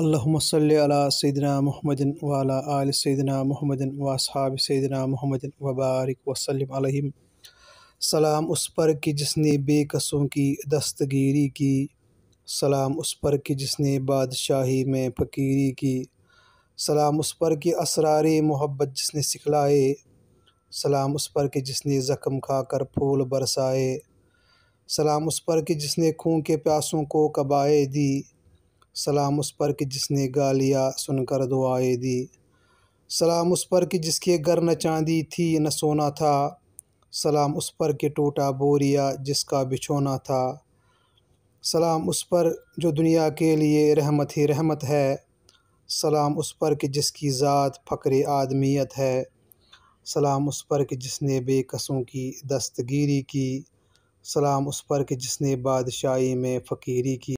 اللہم صلی علی سیدنا محمد وعلی آل سیدنا محمد واصحاب سیدنا محمد وبارک وسلم علیہم سلام اس پر کہ جس نے بے قصوں کی دستگیری کی سلام اس پر کہ جس نے بادشاہی میں فقیری کی سلام اس پر کہ اسرار محبت جس نے سکھلائے سلام اس پر کہ جس نے زخم کھا کر پھول برسائے سلام اس پر کہ جس نے خون کے پیاسوں کو کبائے دی سلام اس پر کہ جس نے گالیا سن کر دعائیں دی سلام اس پر کہ جس کے گر نہ چاندی تھی نہ سونا تھا سلام اس پر کہ ٹوٹا بوریا جس کا بچھونا تھا سلام اس پر جو دنیا کے لیے رحمت ہی رحمت ہے سلام اس پر کہ جس کی ذات فقر آدمیت ہے سلام اس پر کہ جس نے بے قسوں کی دستگیری کی سلام اس پر کہ جس نے بادشاہی میں فقیری کی